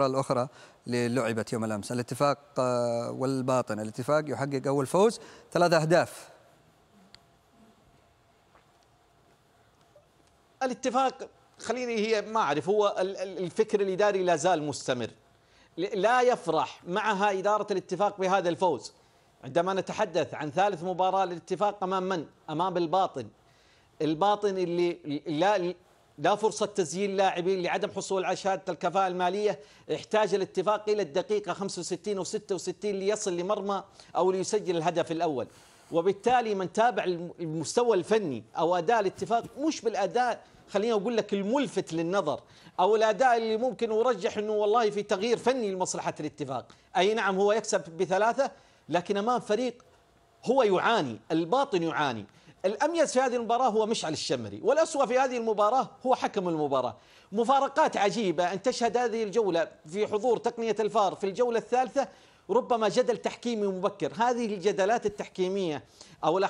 الأخرى للعبة يوم الأمس الاتفاق آه، والباطن الاتفاق يحقق أول فوز ثلاث أهداف الاتفاق خليني هي ما أعرف هو الفكر الإداري لا زال مستمر لا يفرح معها إدارة الاتفاق بهذا الفوز عندما نتحدث عن ثالث مباراة للاتفاق أمام من؟ أمام الباطن الباطن اللي لا لا فرصة تسجيل لاعبين لعدم حصول على شهادة الكفاءة المالية احتاج الاتفاق إلى الدقيقة 65 و 66 ليصل لمرمى أو ليسجل الهدف الأول وبالتالي من تابع المستوى الفني أو أداء الاتفاق مش بالأداء خليني أقول لك الملفت للنظر أو الأداء اللي ممكن أرجح أنه والله في تغيير فني لمصلحة الاتفاق أي نعم هو يكسب بثلاثة لكن أمام فريق هو يعاني الباطن يعاني الأميز في هذه المباراة هو مشعل الشمري والأسوأ في هذه المباراة هو حكم المباراة مفارقات عجيبة أن تشهد هذه الجولة في حضور تقنية الفار في الجولة الثالثة ربما جدل تحكيمي مبكر هذه الجدلات التحكيميه او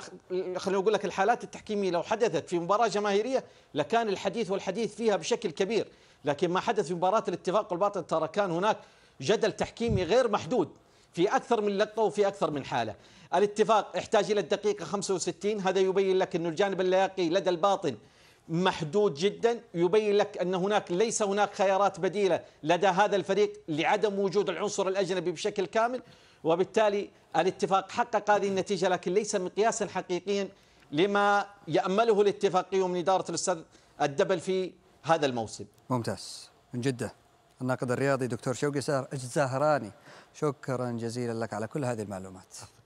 خليني اقول لك الحالات التحكيميه لو حدثت في مباراه جماهيريه لكان الحديث والحديث فيها بشكل كبير لكن ما حدث في مباراه الاتفاق والباطن ترى كان هناك جدل تحكيمي غير محدود في أكثر من لقطة وفي أكثر من حالة الاتفاق احتاج إلى الدقيقة 65 هذا يبين لك أن الجانب اللياقي لدى الباطن محدود جدا يبين لك ان هناك ليس هناك خيارات بديله لدى هذا الفريق لعدم وجود العنصر الاجنبي بشكل كامل وبالتالي الاتفاق حقق هذه النتيجه لكن ليس مقياسا حقيقيا لما يامله الاتفاقي من اداره الاستاذ الدبل في هذا الموسم. ممتاز من جده. الناقد الرياضي دكتور شوقي الزهراني شكرا جزيلا لك على كل هذه المعلومات